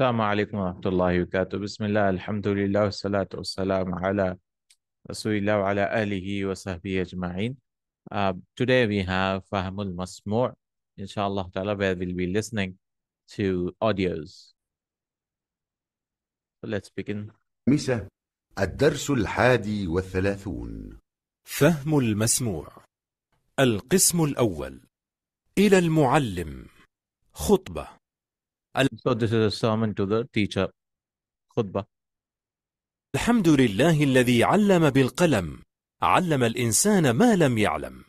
السلام عليكم ورحمة الله وبركاته بسم الله الحمد لله والصلاة والسلام على رسول الله وعلى آله وصحبه أجمعين uh, Today we have فهم المسموع إن شاء الله تعالى we will be listening to audios so Let's begin مساء الدرس الحادي والثلاثون فهم المسموع القسم الأول إلى المعلم خطبة So this is a sermon to the teacher. خطبة. الحمد لله الذي علم بالقلم. علم الإنسان ما لم يعلم.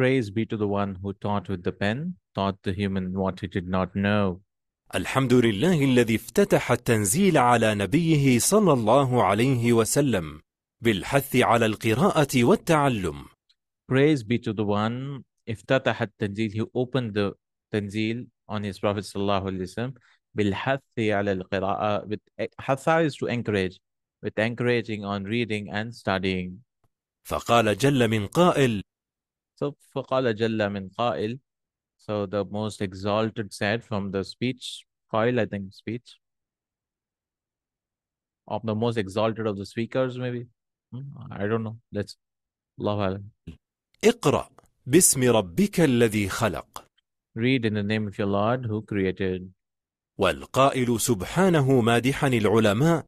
Praise be to the one who taught with the pen, taught the human what he did not know. الحمد لله الذي افتتح التنزيل على نبيه صلى الله عليه وسلم بالحث على القراءة والتعلم. Praise be to the one افتتح التنزيل who opened the تنزيل on his Prophet وسلم, with حث is to encourage with encouraging on reading and studying فقال جل من قائل so فقال جل من قائل so the most exalted said from the speech قائل I think speech of the most exalted of the speakers maybe hmm, I don't know let's الله أعلم اقرأ بسم ربك الذي خلق Read in the name of your Lord who created. والقائل سبحانه مادحا العلماء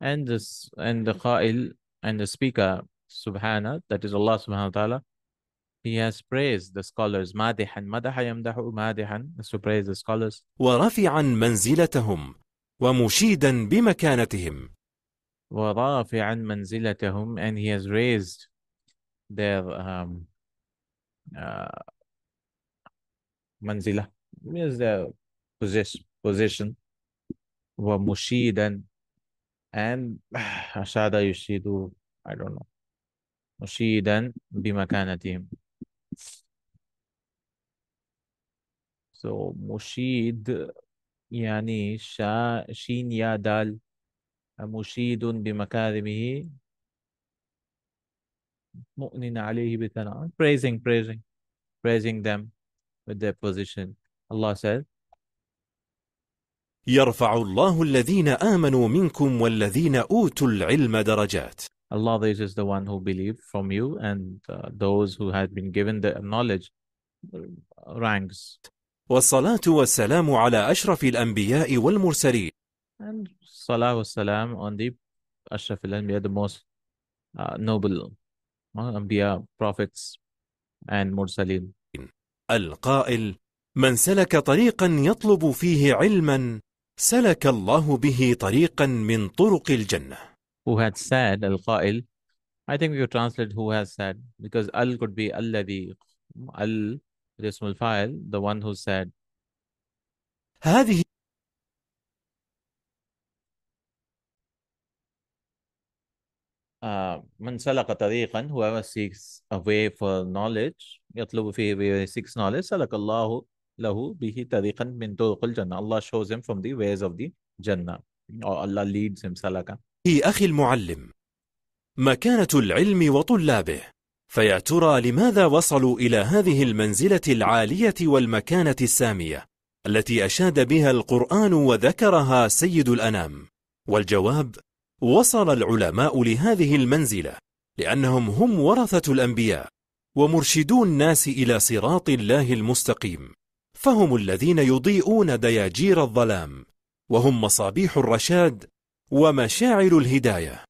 and the and the qail and the speaker subhana that is Allah subhanahu he has praised the scholars مادحا مدح يمدح مادحا is to praise the scholars ورفعا منزلتهم ومشيدا بمكانتهم ورافعا منزلتهم and he has raised their um, uh, manzila means the position position wa mushidan and ashada yushidu i don't know mushidan bi makanatihim so mushid yani sha shin ya dal mushidun bi makarimihi mu'nin alayhi bi praising praising praising them with their position. Allah said, يرفع الله الذين آمنوا منكم والذين أوتوا العلم درجات. Allah raises the one who believed from you and uh, those who had been given the knowledge ranks. والصلاة والسلام على أشرف الأنبياء والمرسلين. And صلاة والسلام on the أشرف الأنبياء the most uh, noble uh, أنبياء prophets and mursaleen. القائل من سلك طريقا يطلب فيه علما سلك الله به طريقا من طرق الجنة Who had said القائل I think we could translate who has said because al could be الذي al ism al the one who said هذه آه، من سلق طريقا هو seeks a way for knowledge يطلب فيه way seeks knowledge سلك الله له به طريقا من طرق الجنة الله shows him from the ways of the جنة آه، أو الله leads him سلكا هي أخي المعلم مكانة العلم وطلابه فيا ترى لماذا وصلوا إلى هذه المنزلة العالية والمكانة السامية التي أشاد بها القرآن وذكرها سيد الأنام والجواب وصل العلماء لهذه المنزلة لأنهم هم ورثة الأنبياء ومرشدو الناس إلى صراط الله المستقيم فهم الذين يضيئون دياجير الظلام وهم مصابيح الرشاد ومشاعل الهداية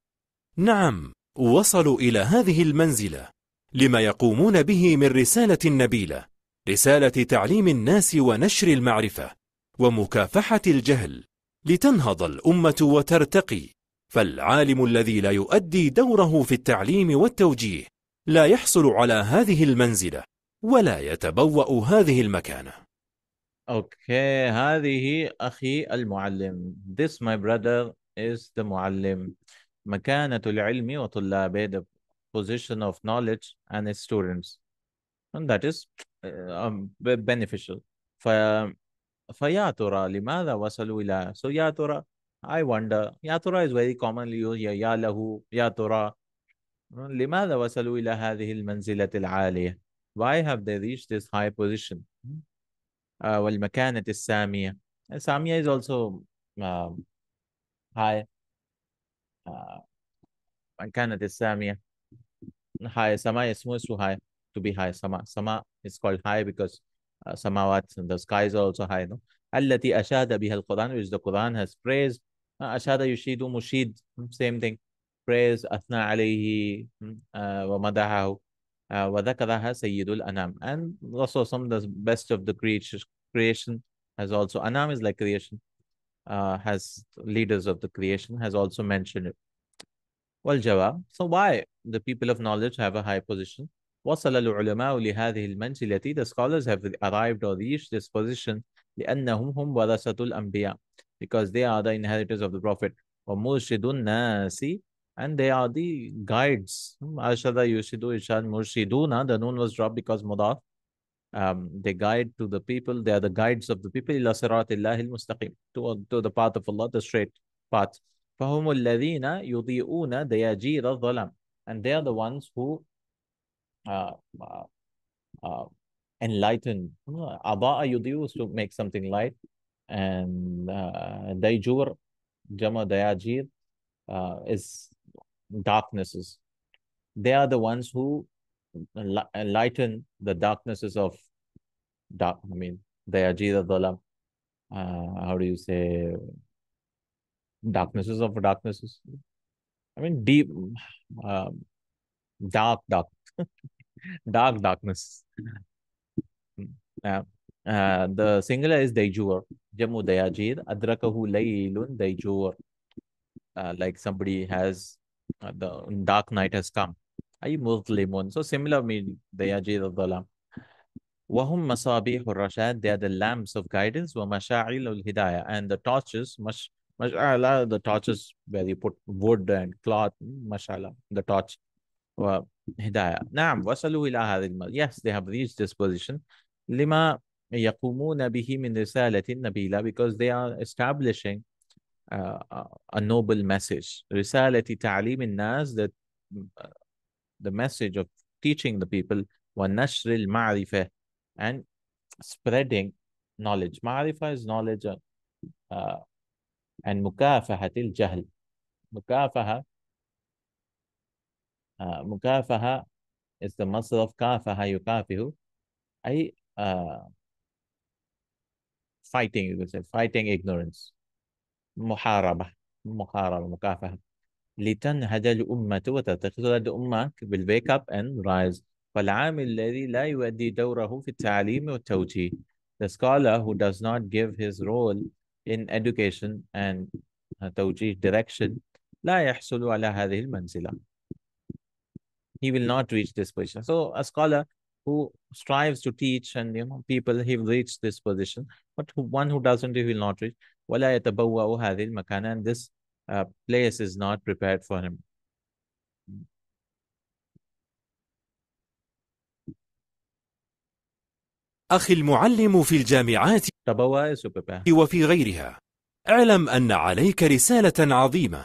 نعم وصلوا إلى هذه المنزلة لما يقومون به من رسالة نبيلة رسالة تعليم الناس ونشر المعرفة ومكافحة الجهل لتنهض الأمة وترتقي فالعالم الذي لا يؤدي دوره في التعليم والتوجيه لا يحصل على هذه المنزلة ولا يتبوأ هذه المكانة أوكي هذه أخي المعلم This my brother is the معلم مكانة العلم وطلابه the position of knowledge and students and that is uh, um, beneficial ف... فيا ترى لماذا وصلوا إلى so يا ترى I wonder. Ya is very commonly used. Ya, ya lahu, ya لماذا وصلوا إلى هذه المنزلة العالية? Why have they reached this high position? Uh, والمكانة السامية. Samia is also uh, high. Uh, مكانة السامية. High. Sama اسمه is too high. To be high. Sama. Sama is called high because uh, samawat, the skies are also high. No? التي أشاد بها القرآن which the Quran has praised أشاد يشيد مشيد same thing praise أثنى عليه ومدحه وذكرها سيد الأنام and also some of the best of the creation has also Anam is like creation uh, has leaders of the creation has also mentioned it well والجواب so why the people of knowledge have a high position وصل العلماء لهذه المنزلة the scholars have arrived or reached this position لأنهم هم ورثة الأنبياء because they are the inheritors of the Prophet. وَمُرْشِدُ nasi and they are the guides. Hmm, Arshada, Yushidu, Ishan, Murshiduna. The noon was dropped because Mudaf. Um, they guide to the people. They are the guides of the people. to, to the path of Allah, the straight path. فَهُمُ الَّذِينَ يُضِيئُونَ دَيَاجِيرَ And they are the ones who uh, uh, uh enlighten. Aba'a yudhi'u is to make something light and uh, Daijur, Jama Dayajir, uh, is darknesses. They are the ones who enlighten the darknesses of dark. I mean, Dayajir Adalam. Uh, how do you say? Darknesses of darknesses. I mean, deep, um, dark, dark, dark darkness. Hmm, yeah. Uh, the singular is dayjur. Jamu dayajir. Adrakahu laylun dayjur. like somebody has, uh, the dark night has come. Ay muzlimun. So similar meaning, dayajir of the lamp. Wahum masabih rashad. They are the lamps of guidance. Wa masha'il al hidayah. And the torches, mash, mashallah, the torches where you put wood and cloth, mashallah, the torch. Hidayah. Naam, wasalu ila Yes, they have reached this position. Lima يقومون به من رسالة Nabila because they are establishing uh, uh, a noble message رسالة تعليم الناس that uh, the message of teaching the people ونشر المعرفة and spreading knowledge معرفة is knowledge uh, and مكافحة الجهل مكافحة uh, مكافحة is the muscle of كافحة يكافه أي uh, fighting, you could say, fighting ignorance. محاربة ummatu مكافحة لتنهض الأمة وتتخذ الأمة will wake up and rise the scholar who does not give his role in education and uh, توجيه direction لا يحصل على هذه المنزلة he will not reach this position so a scholar who strives to teach and you know people he reached this position but one who doesn't he will not reach ولا يتبوأ هذه المكان and this uh, place is not prepared for him أخي المعلم في الجامعات وفي غيرها اعلم أن عليك رسالة عظيمة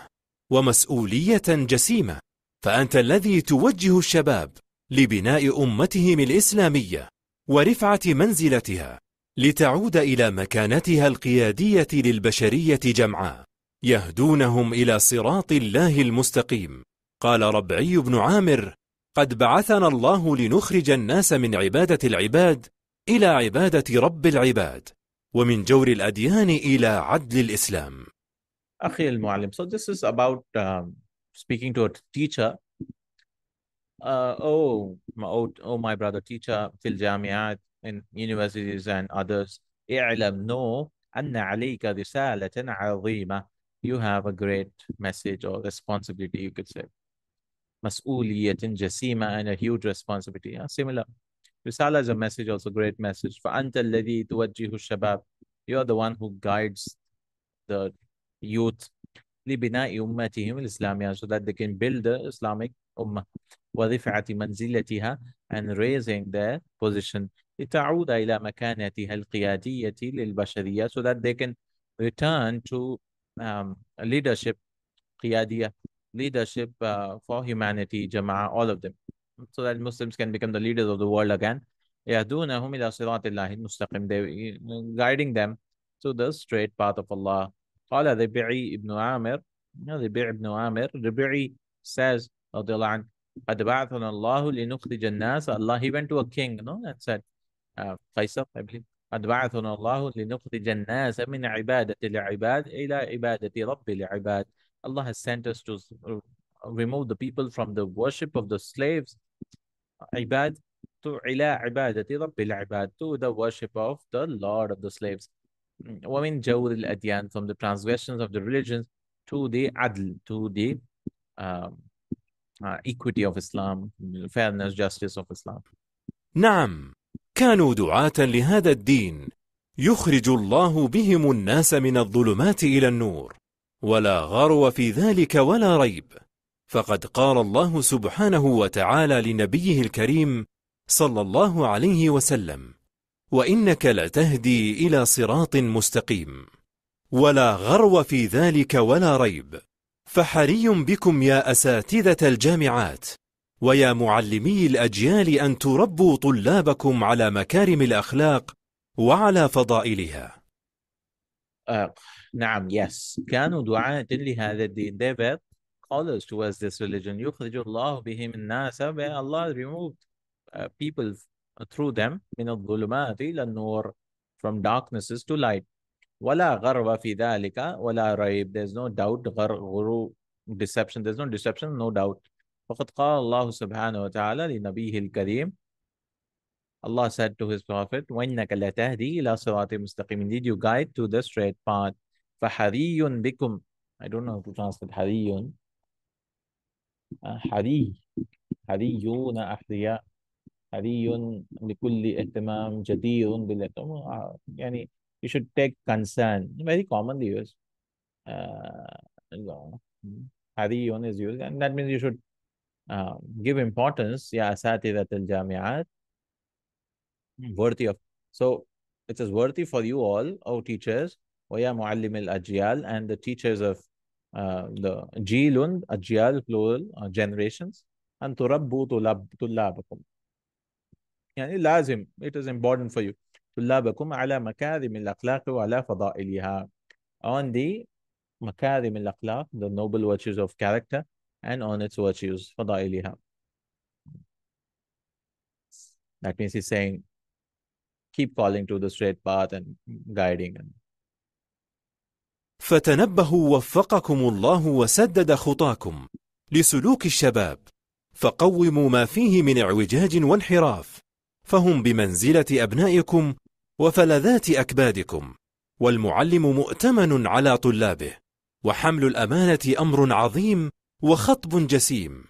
ومسؤولية جسيمة فأنت الذي توجه الشباب لبناء أمتهم الإسلامية ورفعة منزلتها لتعود إلى مكانتها القيادية للبشرية جمعاء يهدونهم إلى صراط الله المستقيم قال ربعي بن عامر قد بعثنا الله لنخرج الناس من عبادة العباد إلى عبادة رب العباد ومن جور الأديان إلى عدل الإسلام أخي المعلم so this is about uh, speaking to a teacher uh, oh, my, oh, oh, my brother teacher, fil jamiat, in universities and others, no know, anna alayka risalatan azima. You have a great message or responsibility, you could say. Mas'uliyatin jasima and a huge responsibility. Yeah, similar. Risala is a message, also great message. For anta alladhi tuwajjihu shabab. You are the one who guides the youth لبناء أمتهم الإسلامية so that they can build the Islamic الأمة ورفعة منزلتها and raising their position لتعود إلى مكانتها القيادية للبشرية so that they can return to um, leadership قيادية leadership uh, for humanity جماعة all of them so that Muslims can become the leaders of the world again يهدونهم إلى صراط الله المستقيم guiding them to the straight path of Allah قال ربيعي ابن عامر ربيع ابن عامر ربيعي says radiallahu anhu, linukhrij Allah, he went to a king, you know, and said, uh, Faisal, I believe. قد بعثنا الله لنخرج الناس من عبادة العباد إلى عبادة رب العباد. Allah has sent us to uh, remove the people from the worship of the slaves, عباد, to إلى عبادة رب العباد, to the worship of the Lord of the slaves. ومن جور الأديان, from the transgressions of the religions, to the عدل to the um, آه، equity of Islam fairness justice of Islam نعم كانوا دعاة لهذا الدين يخرج الله بهم الناس من الظلمات إلى النور ولا غرو في ذلك ولا ريب فقد قال الله سبحانه وتعالى لنبيه الكريم صلى الله عليه وسلم وإنك لتهدي إلى صراط مستقيم ولا غرو في ذلك ولا ريب فحري بكم يا أساتذة الجامعات ويا معلمي الأجيال أن تربوا طلابكم على مكارم الأخلاق وعلى فضائلها. Uh, نعم yes كانوا دعاة لهذا الدين they were scholars towards this religion يخرج الله بهم الناس Allah removed uh, people through them من الظلمات إلى النور from darknesses to light ولا غرب في ذلك ولا ريب there's no doubt غر غرو deception there's no deception no doubt فقد قال الله سبحانه وتعالى لنبيه الكريم Allah said to his prophet وإنك لا تهدي إلى صراط مستقيم did you guide to the straight path فحري بكم I don't know how to translate حري آه، حري حريون أحرياء حري بكل اهتمام جدير بالاهتمام آه، يعني you should take concern. Very commonly used. Uh, no. Hmm, Hadi yon is used, and that means you should uh, give importance. Ya asatidat al jamiat, worthy of. So it is worthy for you all, O teachers, Oya ya al ajyal, and the teachers of uh, the jilun, ajyal, plural, uh, generations, and turabbu tulabakum. Yani lazim, it is important for you. طلابكم على مكاذب الأخلاق وعلى فضائلها on the مكاذب الأخلاق the noble virtues of character and on its virtues فضائلها That means he's saying, keep calling to the straight path and guiding. فتنبهوا وفقكم الله وسدد خطاكم لسلوك الشباب فقوموا ما فيه من اعوجاج وانحراف فهم بمنزلة أبنائكم وفلذات أكبادكم والمعلم مؤتمن على طلابه وحمل الأمانة أمر عظيم وخطب جسيم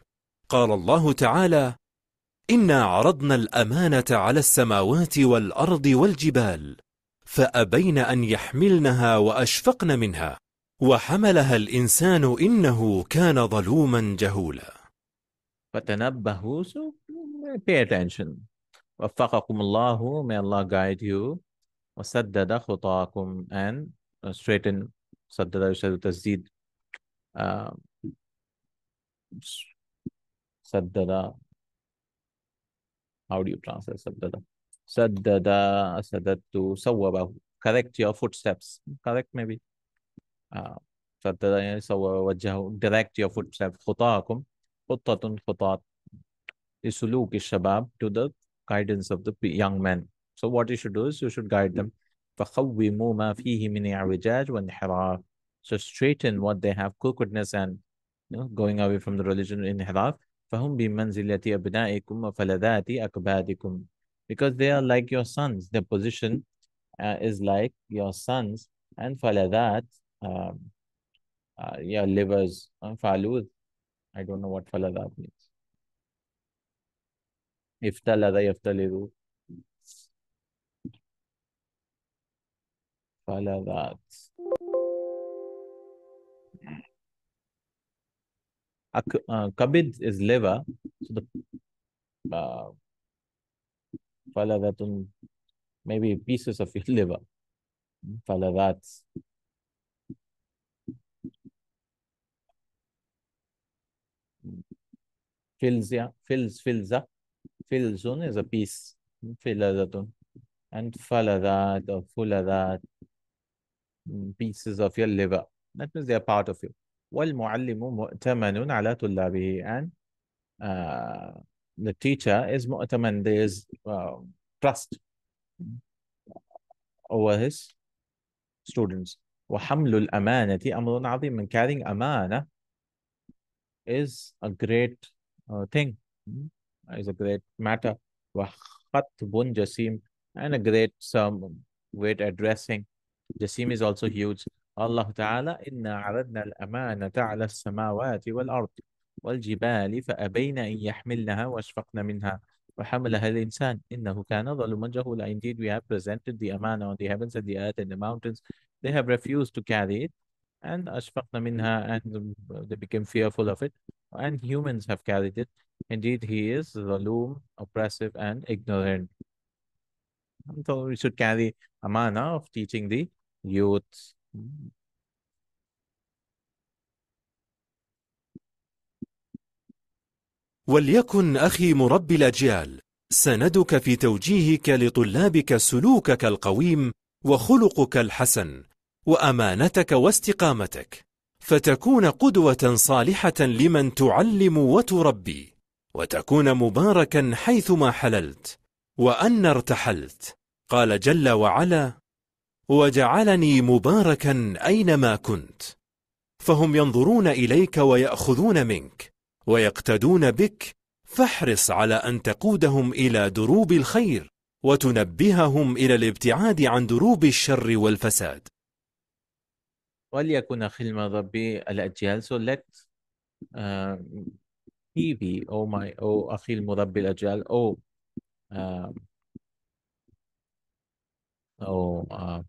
قال الله تعالى إنا عرضنا الأمانة على السماوات والأرض والجبال فأبين أن يحملنها وأشفقن منها وحملها الإنسان إنه كان ظلوما جهولا فتنبهوا so pay attention Waffaqakum Allahu, may Allah guide you. Wasaddada akum and uh, straighten, saddada yushadu tasdeed. Uh, saddada. How do you translate saddada? Saddada, saddatu, sawwabahu. Correct your footsteps. Correct maybe. Uh, saddada, sawwabahu, direct your footsteps. akum. Khutaakum, khutatun khutat. لسلوك الشباب to the guidance of the young men. So what you should do is you should guide them. So straighten what they have, crookedness and you know, going away from the religion in Hiraf. Because they are like your sons. Their position uh, is like your sons. And faladat um, uh, Your livers. Uh, I don't know what faladat means. افتلذ يفتلذ فلذات uh, kabid is liver. So the uh, faladatun, maybe pieces of your liver. Hmm, Faladat. Hmm. Fills, yeah, fills, fills up filzun is a piece. Filazatun. And faladat or fuladat. Mm, pieces of your liver. That means they are part of you. وَالْمُعَلِّمُ مُؤْتَمَنٌ عَلَى طُلَّابِهِ And uh, the teacher is mu'taman. There is uh, trust over his students. وَحَمْلُ الْأَمَانَةِ أَمْرٌ عَظِيمٌ carrying amana is a great uh, thing. Hmm? is a great matter. Wahatbun Jasim and a great some great addressing. Jasim is also huge. Allah Ta'ala, Inna aradna al-amanata ala samawati wal-ard wal-jibali fa'abayna in yahmilnaha wa ashfaqna minha wa hamalaha al-insan innahu kana zaluman jahula. Indeed, we have presented the amana on the heavens and the earth and the mountains. They have refused to carry it and ashfaqna minha and um, they became fearful of it. and humans have carried it. Indeed, he is the loom, oppressive, and ignorant. So we should carry amana of teaching the youth. وليكن أخي مربي الأجيال سندك في توجيهك لطلابك سلوكك القويم وخلقك الحسن وأمانتك واستقامتك فتكون قدوة صالحة لمن تعلم وتربي وتكون مباركا حيثما حللت وأن ارتحلت قال جل وعلا وجعلني مباركا أينما كنت فهم ينظرون إليك ويأخذون منك ويقتدون بك فاحرص على أن تقودهم إلى دروب الخير وتنبههم إلى الابتعاد عن دروب الشر والفساد وليكن أخي ربي الأجيال so let uh, be oh my oh أخي المربي الأجيال oh uh, oh uh,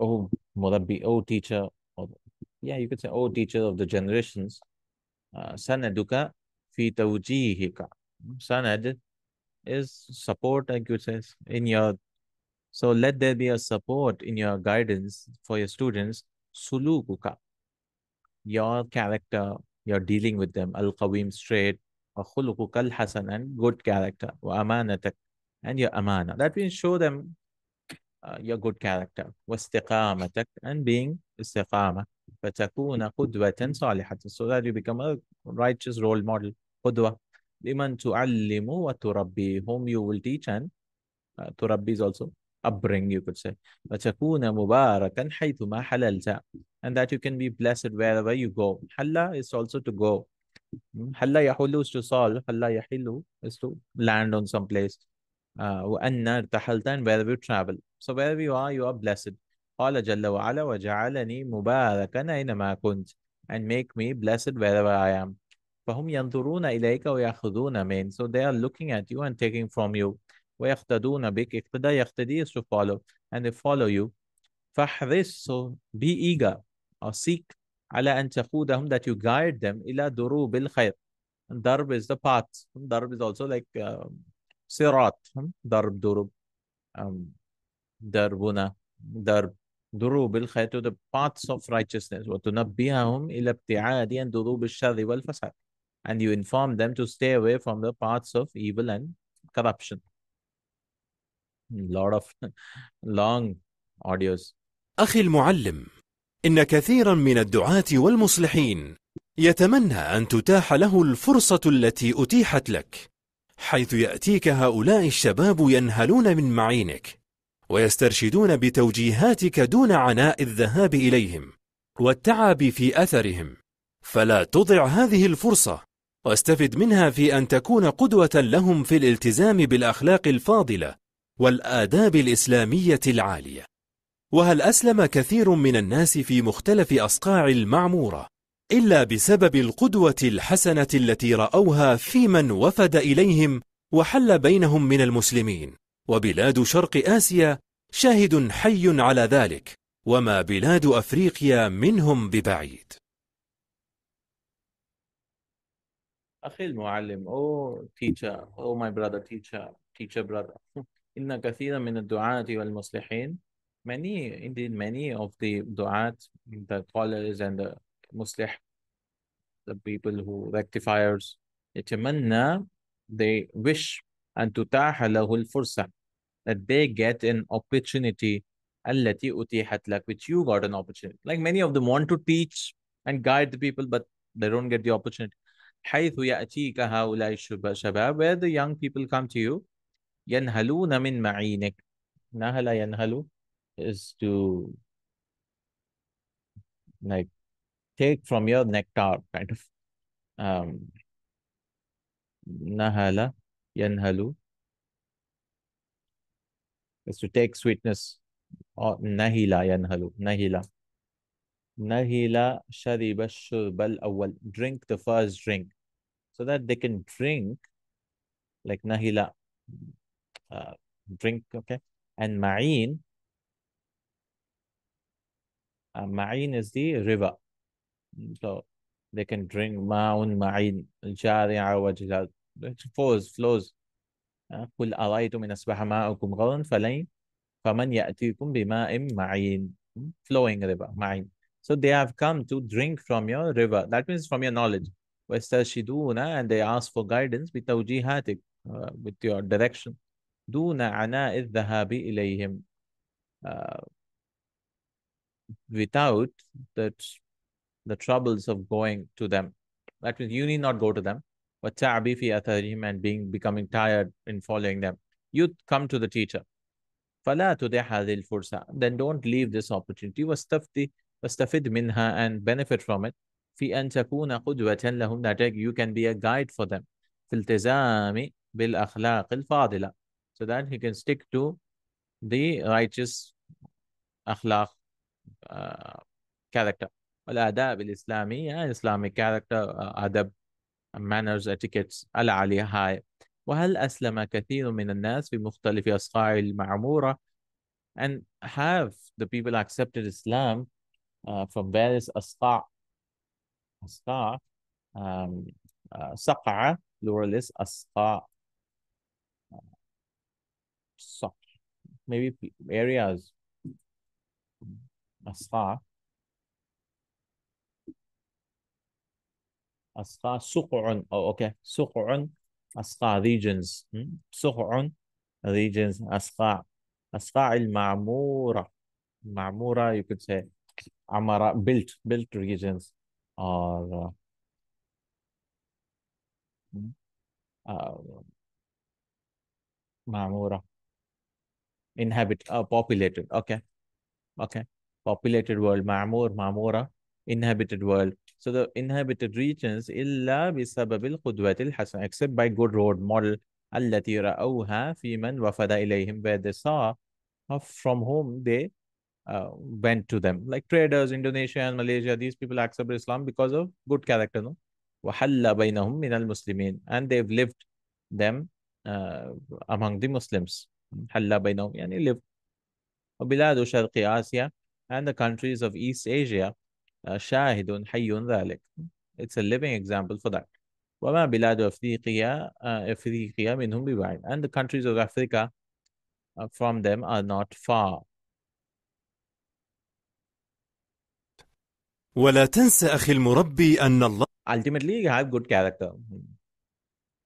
oh مربي oh teacher oh, yeah you could say oh teacher of the generations uh, sanaduka fi tawjihika sanad is support I could say in your so let there be a support in your guidance for your students sulukuka, your character, your dealing with them, al-qawim, straight, wa khulukuka al-hasan, and good character, wa amanatak, and your amana. That means show them uh, your good character, wa istiqamatak, and being istiqama, fatakuna qudwatan salihatan, so that you become a righteous role model, qudwa. Liman tu'allimu wa turabbi, whom you will teach and uh, turabbi is also upbringing, you could say. And that you can be blessed wherever you go. Halla is also to go. Halla hmm? yahulu is to solve. Halla yahilu is to land on some place. وَأَنَّ And wherever you travel. So wherever you are, you are blessed. قَالَ جَلَّ وَعَلَى وَجَعَلَنِي And make me blessed wherever I am. So they are looking at you and taking from you. ويقتدون بك اقتداء يقتدي is to follow and they follow you فاحرص so be eager or seek على أن تقودهم that you guide them إلى دروب الخير ضرب is the path ضرب is also like uh, صراط ضرب دروب um, دربنا درب دروب الخير to the paths of righteousness وتنبههم إلى ابتعاد عن دروب الشر والفساد and you inform them to stay away from the paths of evil and corruption lot of long audios أخي المعلم إن كثيرا من الدعاة والمصلحين يتمنى أن تتاح له الفرصة التي أتيحت لك حيث يأتيك هؤلاء الشباب ينهلون من معينك ويسترشدون بتوجيهاتك دون عناء الذهاب إليهم والتعب في أثرهم فلا تضع هذه الفرصة واستفد منها في أن تكون قدوة لهم في الالتزام بالأخلاق الفاضلة والآداب الإسلامية العالية وهل أسلم كثير من الناس في مختلف أصقاع المعمورة إلا بسبب القدوة الحسنة التي رأوها في من وفد إليهم وحل بينهم من المسلمين وبلاد شرق آسيا شاهد حي على ذلك وما بلاد أفريقيا منهم ببعيد أخي المعلم أو تيتشا أو ماي برادر تيتشا تيتشا برادر إن كثيرا من الدعاة muslihin. many indeed many of the du'at the callers and the muslih the people who rectifiers manna. they wish and تتاح له fursa that they get an opportunity التي أتيحت لك which you got an opportunity like many of them want to teach and guide the people but they don't get the opportunity حيث يأتيك هؤلاء الشباب where the young people come to you yanhaluna min ma'inik. Nahala yanhalu is to like take from your nectar, kind of. Um, nahala yanhalu is to take sweetness or nahila yanhalu nahila nahila shariba shurbal awal drink the first drink so that they can drink like nahila uh, drink, okay? And Ma'in, uh, Ma'in is the river. So they can drink Ma'un Ma'in, Jari'a Wajlad. It flows, flows. قل أرأيتم إن أصبح ماؤكم غورا فلن فمن يأتيكم بماء معين flowing river Ma'in. so they have come to drink from your river that means from your knowledge ويسترشدون and they ask for guidance بتوجيهاتك uh, with your direction دون عناء الذهاب إليهم uh, without the, the troubles of going to them. That means you need not go to them. وَالتَّعْبِ فِي أَثَرِهِمْ and being, becoming tired in following them. You come to the teacher. فَلَا تُدِعْ هَذِي الْفُرْسَةِ Then don't leave this opportunity. وَاسْتَفْتِ وَاسْتَفِدْ مِنْهَا and benefit from it. في أن تكون قدوة لهم that you can be a guide for them في التزام بالأخلاق الفاضلة so that he can stick to the righteous akhlaq uh, character. Al-adab al-islami, Islamic character, uh, adab, manners, etiquettes, al-ali high. وهل أسلم كثير من الناس في مختلف أصقاع المعمورة and have the people accepted Islam uh, from various أصقاع أصقاع um, uh, سقعة pluralist أصقاع such maybe areas as far as suqun oh okay suqun as far regions hmm, suqun regions as far as far al ma'mura ma'mura you could say amara built built regions or uh, hmm, uh, ma'mura inhabit uh, populated okay okay populated world ma'mur ma'mura inhabited world so the inhabited regions illa bisababil qudwatil hasan except by good road model allati ra'awha fi man wafada ilayhim where they saw from whom they uh, went to them like traders indonesia and malaysia these people accept islam because of good character no wahalla bainahum min al muslimin and they've lived them uh, among the muslims حلا بينهم يعني اللي وبلاد شرق آسيا and the countries of East Asia شاهد حي ذلك it's a living example for that وما بلاد أفريقيا أفريقيا منهم ببعيد and the countries of Africa from them are not far ولا تنسى أخي المربي أن الله ultimately you have good character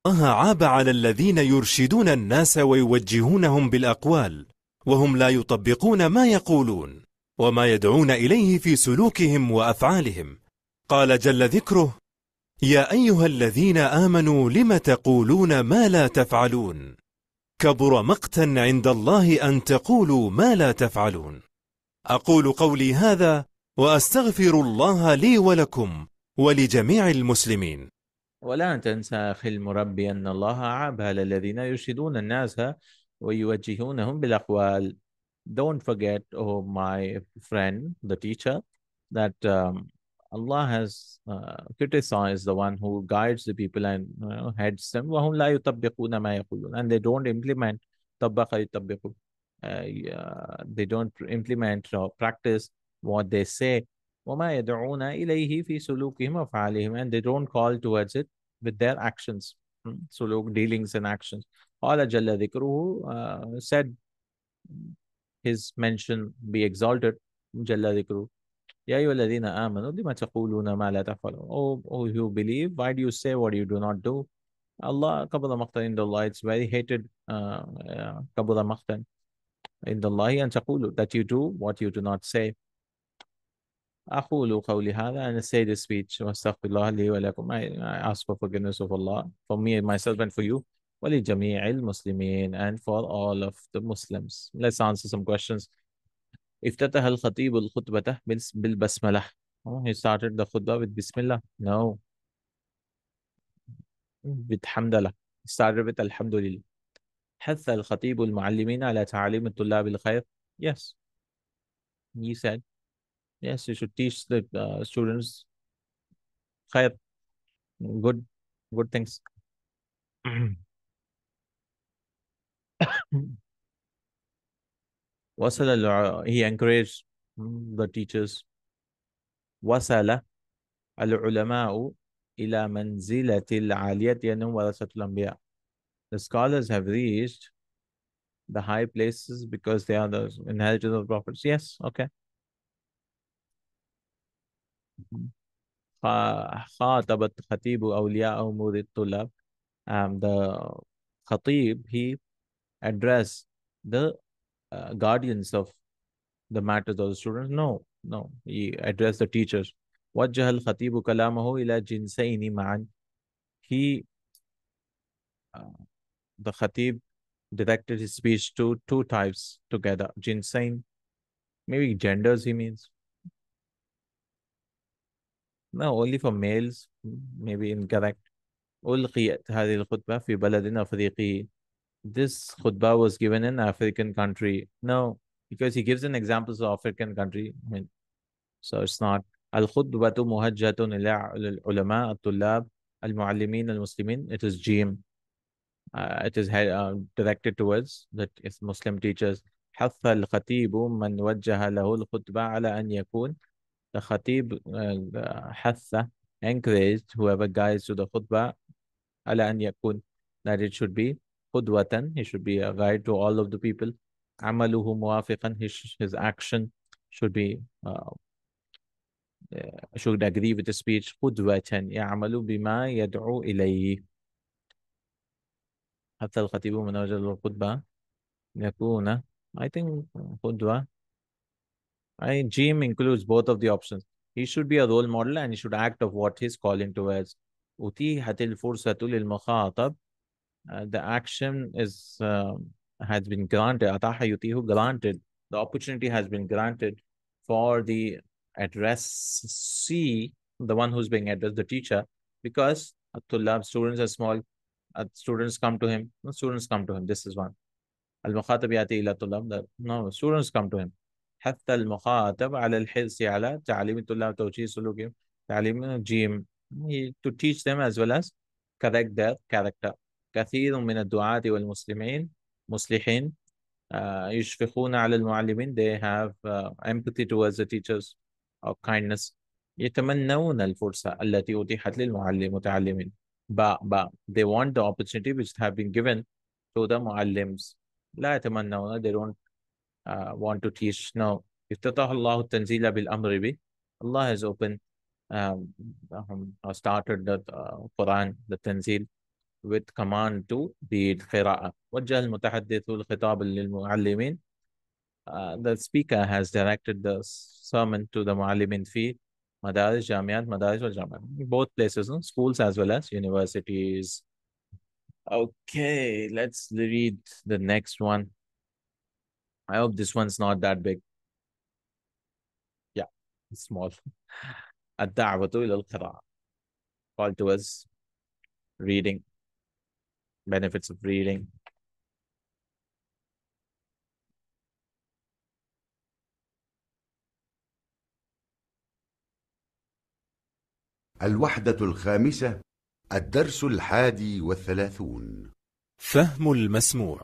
الله عاب على الذين يرشدون الناس ويوجهونهم بالأقوال وهم لا يطبقون ما يقولون وما يدعون إليه في سلوكهم وأفعالهم قال جل ذكره يا أيها الذين آمنوا لم تقولون ما لا تفعلون كبر مقتا عند الله أن تقولوا ما لا تفعلون أقول قولي هذا وأستغفر الله لي ولكم ولجميع المسلمين ولا تنسى أخي المربي أن الله عبال الذين يرشدون الناس ويوجهونهم بالأقوال don't forget oh my friend the teacher that um, Allah has uh, criticized the one who guides the people and you know, heads them and they don't implement uh, they don't implement or practice what they say وما يدعون إليه في سلوكهم وأفعالهم and they don't call towards it with their actions hmm. سلوك dealings and actions قال جل ذكره uh, said his mention be exalted جل ذكره يا أيها الذين آمنوا لما تقولون ما لا تفعلون oh, oh you believe why do you say what you do not do Allah قبض مقتا عند الله it's very hated uh, قبض مقتا عند الله أن تقولوا that you do what you do not say أقول قولي هذا and say this speech واستغفر الله لي ولكم I, ask for forgiveness of Allah for me and myself and for you ولجميع المسلمين and for all of the Muslims let's answer some questions افتتح الخطيب الخطبة بالبسملة oh, he started the khutbah with Bismillah no with Hamdalah he started with Alhamdulillah حث الخطيب المعلمين على تعليم الطلاب الخير yes he said Yes, you should teach the uh, students higher, good, good things. Wasala, uh, he encouraged mm, the teachers. Wasala al-ulama'u ila manzilatil aliyat yanum warasatul anbiya. The scholars have reached the high places because they are the inheritors of the prophets. Yes, okay. خاطبت خطيب أولياء أمور الطلاب um, the khatib he addressed the uh, guardians of the matters of the students no no he addressed the teachers وجه الخطيب كلامه ila جنسين معا he uh, the khatib directed his speech to two types together jinsain maybe genders he means no, only for males, maybe incorrect. ألقيت هذه الخطبة في بلد أفريقي. This khutbah was given in African country. No, because he gives an examples of African country. I mean, so it's not. الخطبة مهجة إلى العلماء الطلاب المعلمين المسلمين. It is GM. Uh, it is uh, directed towards that is Muslim teachers. حث الخطيب من وجه له الخطبة على أن يكون The Khatib حث encouraged whoever guides to the khutbah على أن يكون that it should be khudwatan he should be a guide to all of the people عمله موافقا his, his action should be uh, should agree with the speech khudwatan قدوة يعمل بما يدعو إليه حتى الخطيب من وجد khutbah يكون I think khudwah I, Jim includes both of the options. He should be a role model and he should act of what he's calling towards. أتيحت الفرصة للمخاطب uh, the action is uh, has been granted granted the opportunity has been granted for the addressee the one who's being addressed the teacher because at students are small uh, students come to him no, students come to him this is one al-mukhatab yati ila no students come to him حث المخاطب على الحرص على تعليم الطلاب توجيه سلوكهم تعليم جيم to teach them as well as correct their character كثير من الدعاة والمسلمين مصلحين uh, يشفقون على المعلمين they have uh, empathy towards the teachers or kindness يتمنون الفرصة التي أتيحت للمعلم متعلمين but, but they want the opportunity which have been given to the معلمين لا يتمنون they don't uh, want to teach. Now, if Allahu Tanzila bil Amribi, Allah has opened um, um, started the uh, Quran, the Tanzil, with command to read Qira'ah. وَجَّهَ uh, the speaker has directed the sermon to the Muallimin fi Madaris Jamiat, Madaris wal Jamiat. Both places, no? schools as well as universities. Okay, let's read the next one. I hope this one's not that big. Yeah, it's small. الدعوة إلى القراءة. Call to us reading, benefits of reading. الوحدة الخامسة الدرس الحادي والثلاثون فهم المسموع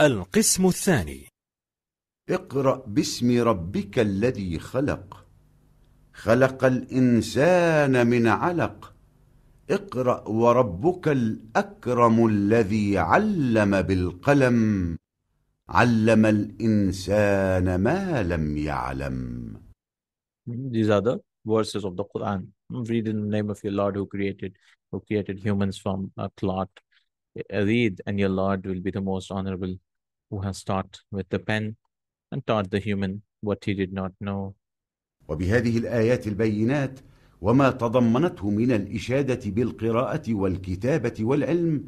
القسم الثاني اقرأ باسم ربك الذي خلق خلق الإنسان من علق اقرأ وربك الأكرم الذي علم بالقلم علم الإنسان ما لم يعلم These are the verses of the Quran. Read in the name of your Lord who created who created humans from a clot. Read and your Lord will be the most honorable who has taught with the pen and taught the human what he did not know. وبهذه الآيات البينات وما تضمنته من الإشادة بالقراءة والكتابة والعلم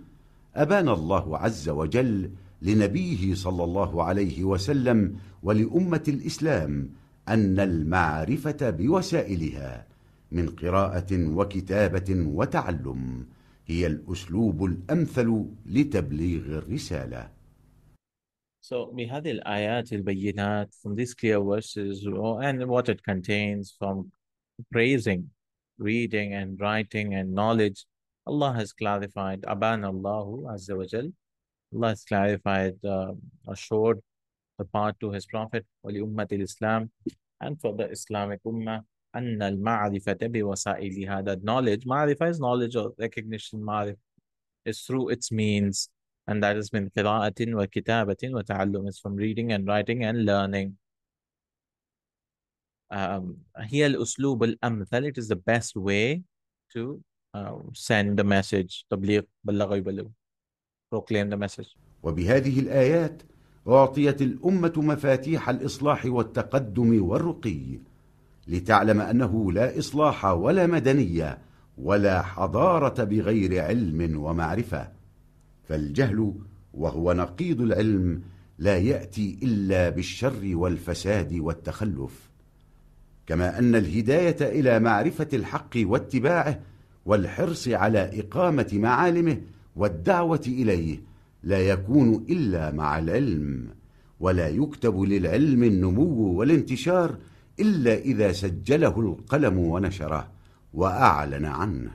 أبان الله عز وجل لنبيه صلى الله عليه وسلم ولأمة الإسلام أن المعرفة بوسائلها من قراءة وكتابة وتعلم هي الأسلوب الأمثل لتبليغ الرسالة So بهذه الآيات البينات from these clear verses oh, and what it contains from praising, reading and writing and knowledge, Allah has clarified, Aban Allahu Azza wa Allah has clarified, uh, assured the part to His Prophet, Wali Ummat Islam, and for the Islamic Ummah, أن المعرفة بوسائلها that knowledge, معرفة is knowledge or recognition, معرفة is through its means, and that is من قراءة وكتابة وتعلم is from reading and writing and learning um, هي الأسلوب الأمثل it is the best way to uh, send the message تبليغ بلغ يبلغ proclaim the message وبهذه الآيات أعطيت الأمة مفاتيح الإصلاح والتقدم والرقي لتعلم أنه لا إصلاح ولا مدنية ولا حضارة بغير علم ومعرفة فالجهل وهو نقيض العلم لا يأتي إلا بالشر والفساد والتخلف كما أن الهداية إلى معرفة الحق واتباعه والحرص على إقامة معالمه والدعوة إليه لا يكون إلا مع العلم ولا يكتب للعلم النمو والانتشار إلا إذا سجله القلم ونشره وأعلن عنه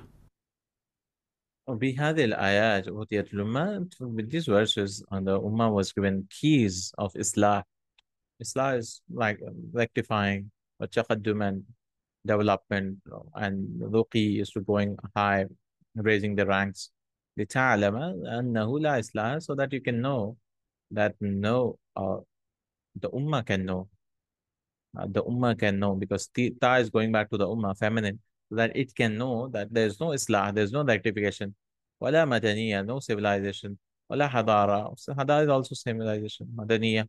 بهذه الآيات أوتيت الأمة with these verses and uh, the Ummah was given keys of Islah. Islah is like um, rectifying or and development uh, and ruqi is to going high, raising the ranks. لِتَعْلَمَ أَنَّهُ لَا إِسْلَاهَ So that you can know that no, uh, the Ummah can know. Uh, the Ummah can know because ta is going back to the Ummah, feminine that it can know that there is no islah, there is no rectification. Wala madaniya, no civilization. Wala hadara. So hadara is also civilization. Madaniya.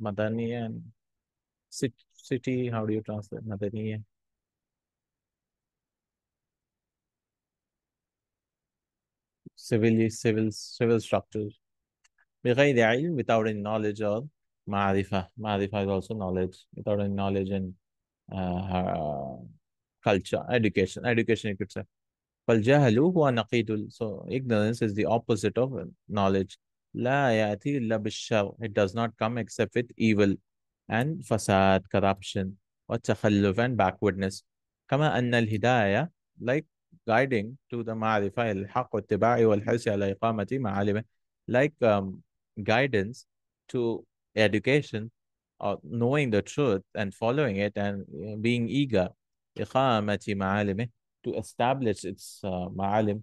Madaniya and city, how do you translate? Madaniya. Civil, civil, civil structures. Without any knowledge of ma'rifah. Ma'rifah is also knowledge. Without any knowledge and uh, culture, education, education you could say. فالجهل هو نقيض so ignorance is the opposite of knowledge لا يأتي إلا بالشر it does not come except with evil and فساد corruption والتخلف and backwardness كما أن الهداية like guiding to the معرفة الحق والاتباع والحرص على إقامة معالمه like um, guidance to education or knowing the truth and following it and uh, being eager إقامة معالمه to establish its uh, معالم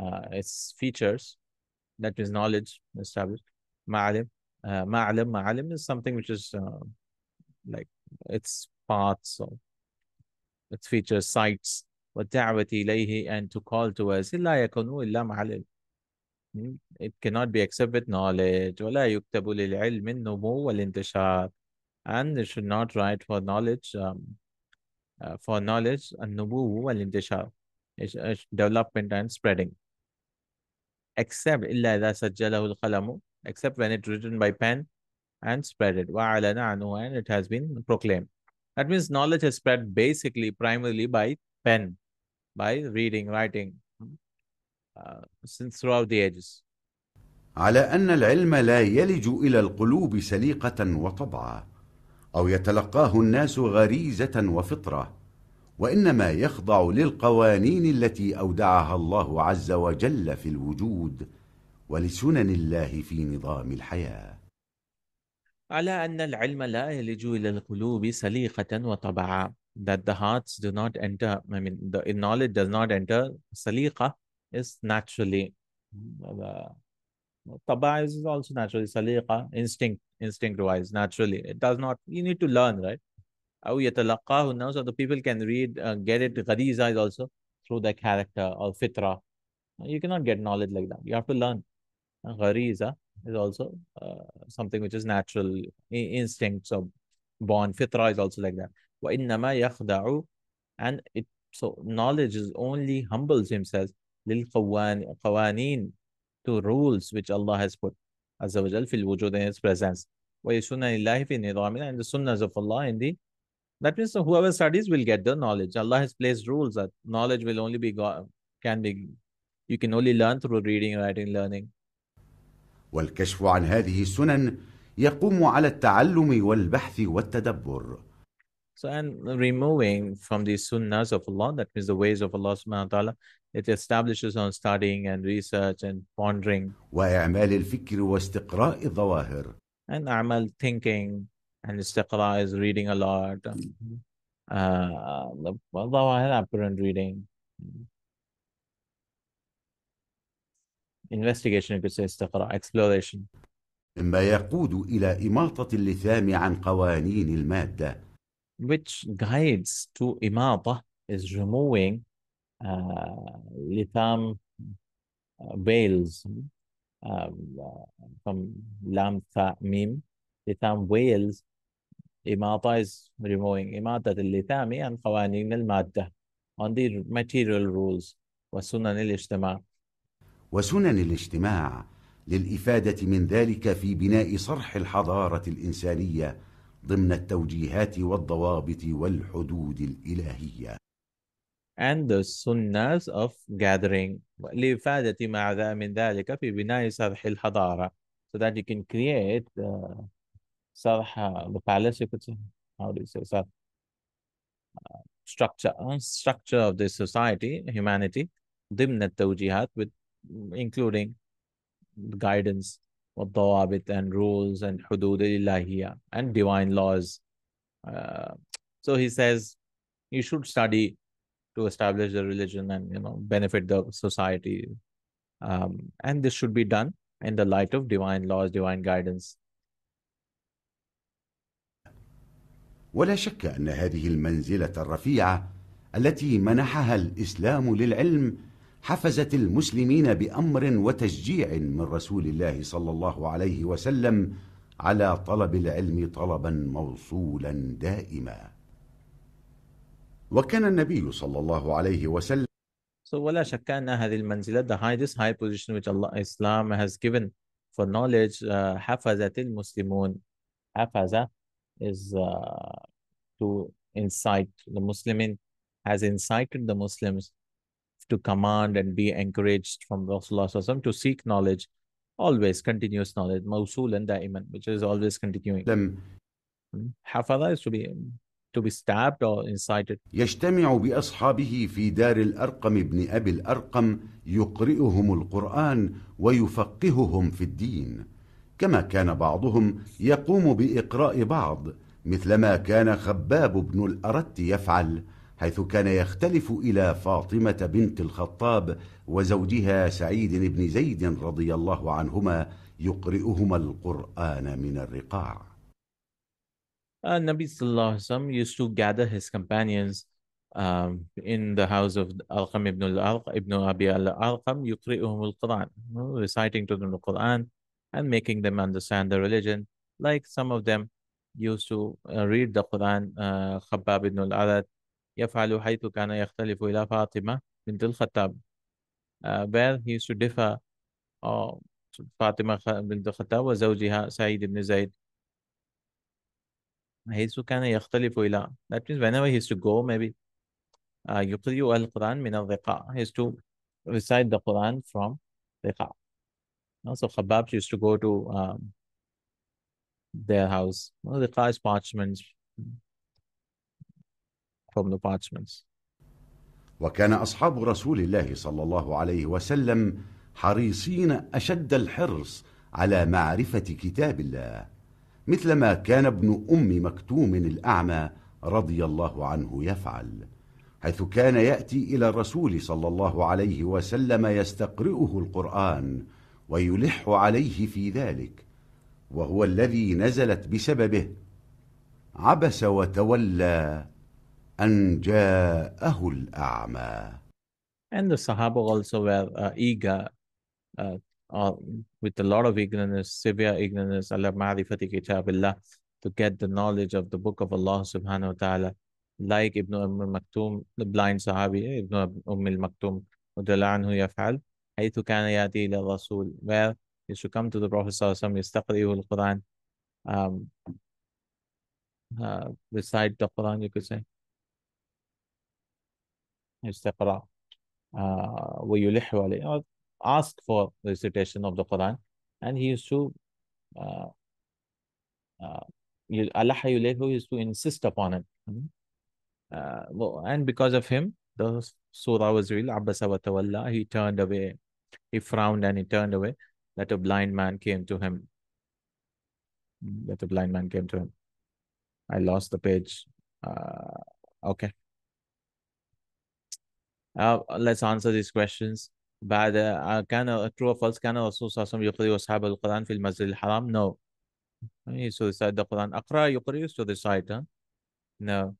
uh, its features That is knowledge established معالم uh, معلم معلم is something which is uh, like its parts or its features sites والدعوة إليه and to call to us لا يكون إلا معلم hmm? it cannot be except with knowledge ولا يكتب للعلم النمو والانتشار and it should not write for knowledge um, uh, for knowledge and nubu wal-intishar, development and spreading. Except illa idha sajjalahu al-qalamu, except when it's written by pen and spread it. Wa'alana anhu, and it has been proclaimed. That means knowledge has spread basically primarily by pen, by reading, writing, hmm, uh, since throughout the ages. على أن العلم لا يلج إلى القلوب سليقة وطبعا أو يتلقاه الناس غريزة وفطرة وإنما يخضع للقوانين التي أودعها الله عز وجل في الوجود ولسنن الله في نظام الحياة على أن العلم لا يلج إلى القلوب سليقة وطبعا that the hearts do not enter I mean the knowledge does not enter سليقة is naturally uh, Taba is also naturally saliqa, instinct, instinct wise, naturally. It does not, you need to learn, right? Aw yatalaqahu now, so the people can read, uh, get it. Ghariza is also through their character or fitra. You cannot get knowledge like that. You have to learn. Ghariza is also uh, something which is natural instinct. So born fitra is also like that. وَإِنَّمَا يَخْدَعُ And it, so knowledge is only humbles himself لِلْقَوَانِينَ to rules which Allah has put Azza wa fil wujud in His presence. And the sunnahs of Allah in the that means whoever studies will get the knowledge. Allah has placed rules that knowledge will only be got, can be you can only learn through reading, writing, learning. والكشف عن هذه السنن يقوم على التعلم والبحث والتدبر. So and removing from the Sunnahs of Allah, that means the ways of Allah subhanahu wa ta'ala, It establishes on studying and research and pondering. وإعمال الفكر واستقراء الظواهر. And أعمال thinking and استقراء is reading a lot. الظواهر uh, apparent reading. Investigation you could say استقراء exploration. مما يقود إلى إماطة اللثام عن قوانين المادة. Which guides to إماطة is removing آه، لثام ويلز آه، from آه، لام tha ميم لثام ويلز إماطة is إماطة اللثام عن يعني قوانين المادة on the material rules وسنن الاجتماع وسنن الاجتماع للإفادة من ذلك في بناء صرح الحضارة الإنسانية ضمن التوجيهات والضوابط والحدود الإلهية and the sunnas of gathering لإفادة ما من ذلك في بناء سطح الحضارة so that you can create uh, the palace you could say how do you say سطح uh, structure structure of the society humanity ضمن التوجيهات with including guidance والضوابط and rules and حدود الإلهية and divine laws uh, so he says you should study to establish the religion and you know benefit the society um, and this should be done in the light of divine laws divine guidance ولا شك أن هذه المنزلة الرفيعة التي منحها الإسلام للعلم حفزت المسلمين بأمر وتشجيع من رسول الله صلى الله عليه وسلم على طلب العلم طلبا موصولا دائما وكان النبي صلى الله عليه وسلم So ولا شك أن هذه المنزلة the highest high position which Allah Islam has given for knowledge uh, حفظت المسلمون حفظة is uh, to incite the Muslimin has incited the Muslims to command and be encouraged from Rasulullah to seek knowledge always continuous knowledge mawsul and which is always continuing hmm? حفظة is to be to be stabbed or incited. يجتمع بأصحابه في دار الأرقم ابن أبي الأرقم يقرئهم القرآن ويفقههم في الدين كما كان بعضهم يقوم بإقراء بعض مثلما كان خباب بن الأرت يفعل حيث كان يختلف إلى فاطمة بنت الخطاب وزوجها سعيد بن زيد رضي الله عنهما يقرئهما القرآن من الرقاع uh, Nabi Sallallahu used to gather his companions um, in the house of Alqam ibn al-Alq, ibn Abi al-Alqam, yuqri'uhum al-Quran, reciting to them the Quran and making them understand the religion. Like some of them used to uh, read the Quran, uh, Khabbab ibn al-Arad, يفعل حيث كان يختلف إلى Fatima بنت الخطاب uh, where he used to differ uh, Fatima bint Khattab وزوجها سعيد Ibn زيد حيث كان يختلف إلى that means whenever he used to go maybe uh, يقرئ القرآن من الرقاع he used to recite the Quran from رقاع also Khabbab used to go to um, their house رقاع is parchments from the parchments وكان أصحاب رسول الله صلى الله عليه وسلم حريصين أشد الحرص على معرفة كتاب الله مثلما كان ابن أم مكتوم الأعمى رضي الله عنه يفعل حيث كان يأتي إلى الرسول صلى الله عليه وسلم يستقرئه القرآن ويلح عليه في ذلك وهو الذي نزلت بسببه عبس وتولى أن جاءه الأعمى And the Sahaba also were uh, eager uh, uh, with a lot of ignorance, severe ignorance, Allah ma'rifati kitabillah, to get the knowledge of the book of Allah subhanahu ta'ala. Like Ibn Umm al-Maktum, the blind Sahabi, eh, Ibn Umm al-Maktum, anhu yaf'al, haythu kana yati ila Rasul, where he should come to the Prophet sallallahu alaihi wasallam, the al-Quran, um, uh, the Quran, you could say. يستقرأ uh, ويلح عليه ask for recitation of the Quran, and he used to uh, uh, used to insist upon it. Hmm? Uh, and because of him, the surah was real. Abbasa he turned away, he frowned and he turned away. That a blind man came to him. Hmm, that a blind man came to him. I lost the page. Uh, okay. Uh, let's answer these questions. بعد آه، كان true or false كان الرسول صلى الله عليه وسلم يقرئ أصحاب القرآن في المسجد الحرام no he suicide the Quran أقرأ يقرئ suicide huh? no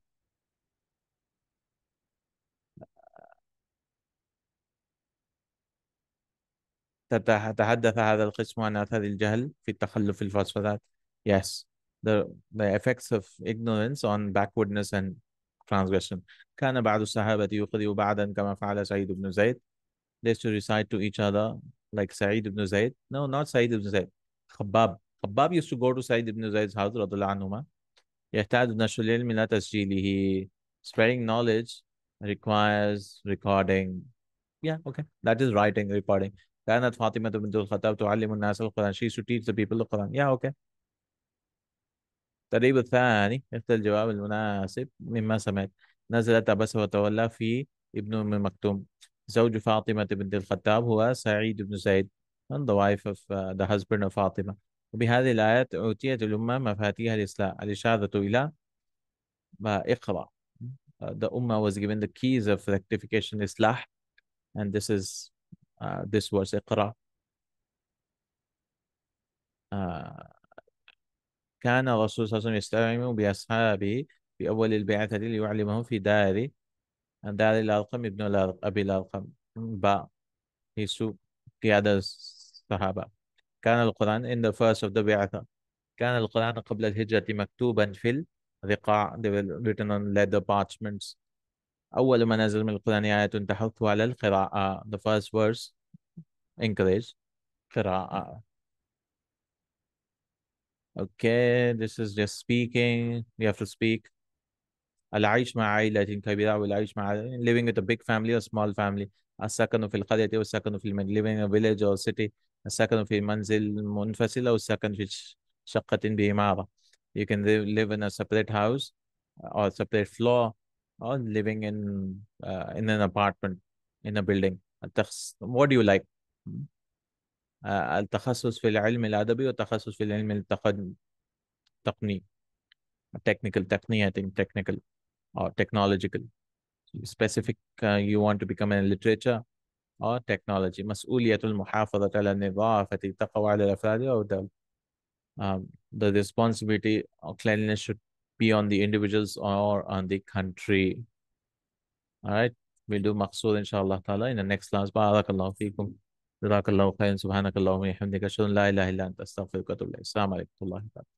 تتحدث هذا القسم عن أثر الجهل في التخلف في الفلسفات yes the, the effects of ignorance on backwardness and transgression كان بعض الصحابة يقرئ بعدا كما فعل سعيد بن زيد They used to recite to each other, like Sa'id ibn Zayd. No, not Sa'id ibn Zayd. Khabbab. Khabbab used to go to Sa'id ibn Zayd's house, radiallahu anhuma. يحتاج نشر العلم لا Spreading knowledge requires recording. Yeah, okay. That is writing, recording. كانت فاطمة بنت الخطاب تعلم الناس القرآن. She used to teach the people the Quran. Yeah, okay. التدريب الثاني اختر الجواب المناسب مما سمعت نزلت عبس وتولى في ابن أم مكتوم زوج فاطمة بنت الخطاب هو سعيد بن زيد and the wife of uh, the husband of فاطمة وبهذه الآية أوتيت الأمة مفاتيح الإسلام الإشارة إلى اقرأ uh, the Ummah was given the keys of rectification إصلاح and this is uh, this was اقرأ uh, كان الرسول صلى الله عليه وسلم يستعمل بأصحابه في أول البعثة ليعلمهم في دار دار لالقم ابن لالق أبي لالقم با يسوع قيادة الصحابة كان القرآن in the first of the Bi'atha كان القرآن قبل الهجرة مكتوبا في الرقاع they were written on leather parchments أول ما نزل من القرآن آية تحث على القراءة the first verse encourage قراءة okay this is just speaking you have to speak العيش مع عائلة كبيرة أو مع living with a big family or small family السكن في القرية أو السكن في living in a village or city السكن في منزل منفصل أو السكن في شقة بعمارة you can live in a separate house or separate floor or living in uh, in an apartment in a building التخص... what do you like uh, التخصص في العلم الأدبي والتخصص في العلم التقني technical technique I think technical or technological. Specific, uh, you want to become in literature or technology. مسؤولية المحافظة على النظافة تقع على الأفراد أو الدولة. Um, the responsibility or cleanliness should be on the individuals or on the country. All right. We'll do maqsood inshallah ta'ala in the next class. Barakallahu feekum. جزاك الله خيرا سبحانك اللهم وبحمدك la ilaha illa anta astaghfiruka انت استغفرك واتوب اليك